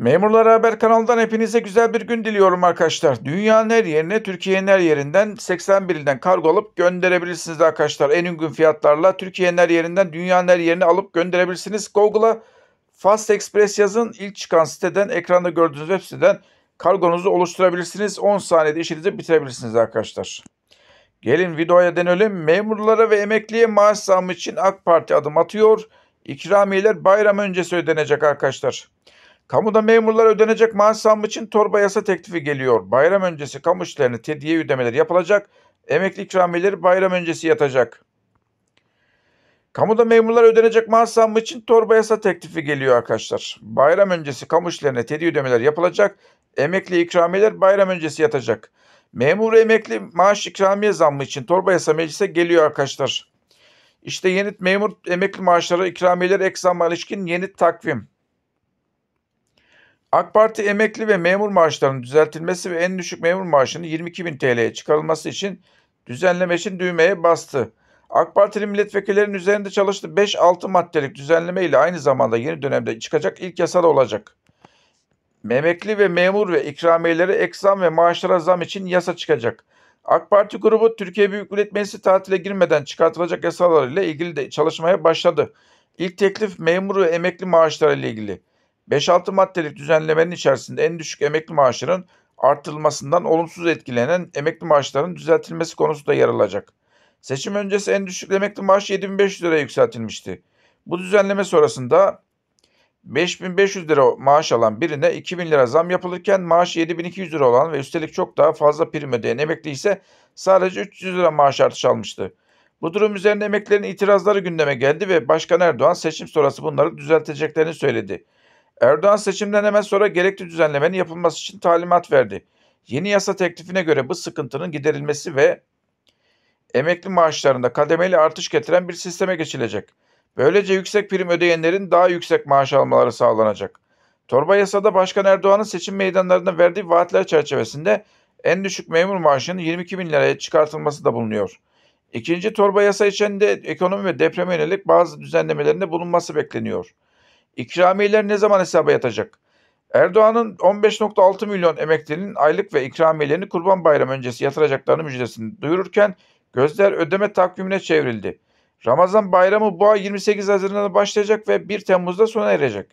Memurlara Haber kanalından hepinize güzel bir gün diliyorum arkadaşlar. Dünyanın her yerine, Türkiye'nin her yerinden 81'inden kargo alıp gönderebilirsiniz arkadaşlar. En uygun fiyatlarla Türkiye'nin her yerinden dünyanın her yerine alıp gönderebilirsiniz. Google'a Fast Express yazın. ilk çıkan siteden, ekranda gördüğünüz web siteden kargonuzu oluşturabilirsiniz. 10 saniyede işinizi bitirebilirsiniz arkadaşlar. Gelin videoya dönelim. Memurlara ve emekliye maaş zammı için AK Parti adım atıyor. İkramiyeler bayram öncesi ödenecek arkadaşlar. Kamuda memurlara ödenecek maaş zammı için torba yasa teklifi geliyor. Bayram öncesi kamu işlerine tediye ödemeleri yapılacak. Emekli ikramiyeleri bayram öncesi yatacak. Kamuda memurlara ödenecek maaş zammı için torba yasa teklifi geliyor arkadaşlar. Bayram öncesi kamu işlerine tediye ödemeler yapılacak. Emekli ikramiyeler bayram öncesi yatacak. Memur emekli maaş ikramiye zammı için torba yasa meclise geliyor arkadaşlar. İşte yeni memur emekli maaşları ikramiyeler ek zamma ilişkin yeni takvim. AK Parti emekli ve memur maaşlarının düzeltilmesi ve en düşük memur maaşının 22 bin TL'ye çıkarılması için düzenleme için düğmeye bastı. AK Partili milletvekillerinin üzerinde çalıştığı 5-6 maddelik düzenleme ile aynı zamanda yeni dönemde çıkacak ilk yasa olacak. Emekli ve memur ve ikramiyeleri ek ve maaşlara zam için yasa çıkacak. AK Parti grubu Türkiye Büyük Millet Meclisi tatile girmeden çıkartılacak yasalar ile ilgili de çalışmaya başladı. İlk teklif memur ve emekli maaşları ile ilgili. 5-6 maddelik düzenlemenin içerisinde en düşük emekli maaşının artırılmasından olumsuz etkilenen emekli maaşlarının düzeltilmesi konusu da yer alacak. Seçim öncesi en düşük emekli maaşı 7500 liraya yükseltilmişti. Bu düzenleme sonrasında 5500 lira maaş alan birine 2000 lira zam yapılırken maaşı 7200 lira olan ve üstelik çok daha fazla prim ödeyen emekli ise sadece 300 lira maaş artışı almıştı. Bu durum üzerine emeklilerin itirazları gündeme geldi ve Başkan Erdoğan seçim sonrası bunları düzelteceklerini söyledi. Erdoğan seçimden hemen sonra gerekli düzenlemenin yapılması için talimat verdi. Yeni yasa teklifine göre bu sıkıntının giderilmesi ve emekli maaşlarında kademeli artış getiren bir sisteme geçilecek. Böylece yüksek prim ödeyenlerin daha yüksek maaş almaları sağlanacak. Torba yasada Başkan Erdoğan'ın seçim meydanlarında verdiği vaatler çerçevesinde en düşük memur maaşının 22 bin liraya çıkartılması da bulunuyor. İkinci torba yasa içinde ekonomi ve depreme yönelik bazı düzenlemelerinde bulunması bekleniyor.'' İkramiyeler ne zaman hesaba yatacak? Erdoğan'ın 15.6 milyon emeklinin aylık ve ikramiyelerini Kurban Bayramı öncesi yatıracaklarını müjdesini duyururken gözler ödeme takvimine çevrildi. Ramazan bayramı bu ay 28 Haziran'da başlayacak ve 1 Temmuz'da sona erecek.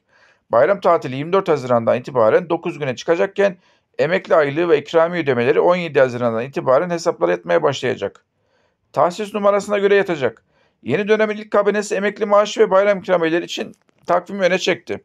Bayram tatili 24 Haziran'dan itibaren 9 güne çıkacakken emekli aylığı ve ikramiye ödemeleri 17 Haziran'dan itibaren hesaplara yatmaya başlayacak. Tahsis numarasına göre yatacak. Yeni dönemin ilk kabinesi emekli maaşı ve bayram ikramiyeleri için takvimi öne çekti.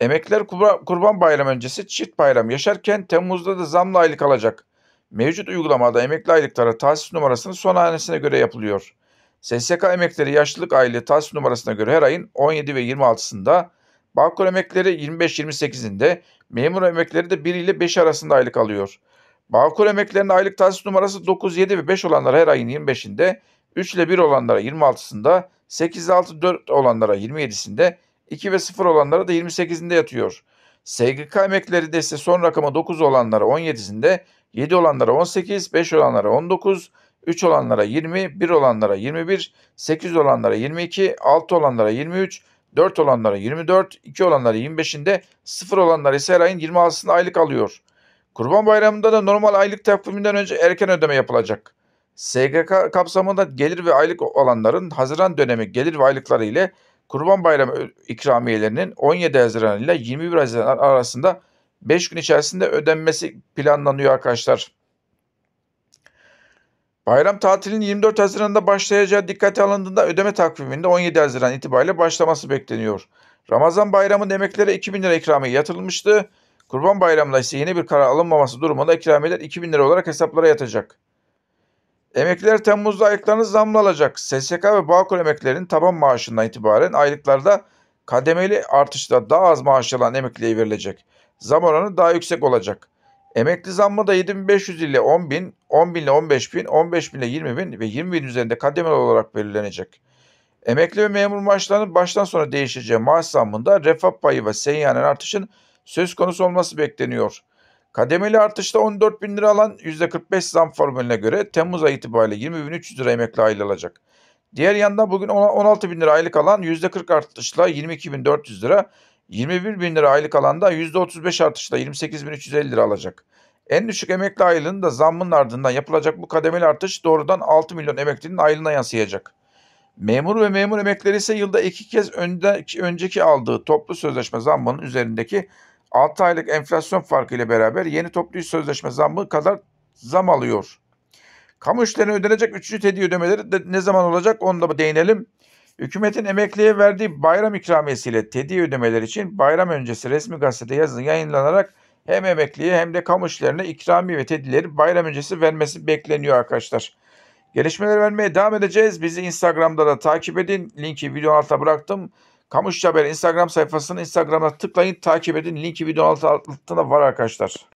Emekler Kurban Bayramı öncesi çift bayram yaşarken Temmuz'da da zamlı aylık alacak. Mevcut uygulamada emekli aylıkları tahsis numarasının son hanesine göre yapılıyor. SSK emekleri yaşlılık aylığı tahsis numarasına göre her ayın 17 ve 26'sında, Bağkur emekleri 25-28'inde, memur emekleri de 1 ile 5 arasında aylık alıyor. Bağkur emeklerinin aylık tahsis numarası 9, 7 ve 5 olanlara her ayın 25'inde, 3 ile 1 olanlara 26'sında, 8 ile 6, 4 olanlara 27'sinde, 2 ve 0 olanlara da 28'inde yatıyor. SGK emeklileri de ise son rakama 9 olanlara 17'sinde, 7 olanlara 18, 5 olanlara 19, 3 olanlara 20, 1 olanlara 21, 8 olanlara 22, 6 olanlara 23, 4 olanlara 24, 2 olanlara 25'inde, 0 olanlar ise her ayın 26'sında aylık alıyor. Kurban Bayramı'nda da normal aylık takviminden önce erken ödeme yapılacak. SGK kapsamında gelir ve aylık olanların Haziran dönemi gelir ve aylıkları ile Kurban Bayramı ikramiyelerinin 17 Haziran ile 21 Haziran arasında 5 gün içerisinde ödenmesi planlanıyor arkadaşlar. Bayram tatilinin 24 Haziran'da başlayacağı dikkate alındığında ödeme takviminde 17 Haziran itibariyle başlaması bekleniyor. Ramazan bayramında emeklilere 2000 lira ikramiye yatırılmıştı. Kurban bayramında ise yeni bir karar alınmaması durumunda ikramiyeler 2000 lira olarak hesaplara yatacak. Emekliler Temmuz'da aylıklarını zamlı alacak. SSK ve Bağkur emeklilerinin taban maaşından itibaren aylıklarda kademeli artışla daha az maaş alan emekliye verilecek. Zam oranı daha yüksek olacak. Emekli zammı da 7500 ile 10 bin, 10 bin ile 15 bin, 15 bin ile 20 bin ve 20 bin üzerinde kademeli olarak belirlenecek. Emekli ve memur maaşlarının baştan sona değişeceği maaş zammında refah payı ve seyyanen artışın söz konusu olması bekleniyor. Kademeli artışta 14 bin lira alan %45 zam formülüne göre Temmuz ayı itibariyle 20.300 lira emekli aile alacak. Diğer yandan bugün 16 bin lira aylık alan %40 artışla 22.400 lira, 21 bin lira aylık alanda %35 artışla 28.350 lira alacak. En düşük emekli aylığının da zammın ardından yapılacak bu kademeli artış doğrudan 6 milyon emeklinin aylığına yansıyacak. Memur ve memur emekleri ise yılda iki kez önde, önceki aldığı toplu sözleşme zammının üzerindeki 6 aylık enflasyon farkı ile beraber yeni toplu iş sözleşme zammı kadar zam alıyor. Kamu işlerine ödenecek 3. tedi ödemeleri de ne zaman olacak onu da değinelim. Hükümetin emekliye verdiği bayram ikramiyesiyle tedi ödemeler için bayram öncesi resmi gazetede yazın yayınlanarak hem emekliye hem de kamu işlerine ikramiye ve tedileri bayram öncesi vermesi bekleniyor arkadaşlar. Gelişmeleri vermeye devam edeceğiz. Bizi Instagram'da da takip edin. Linki video altına bıraktım. Kamuş Haber Instagram sayfasını Instagram'a tıklayın, takip edin. Linki video altı altında var arkadaşlar.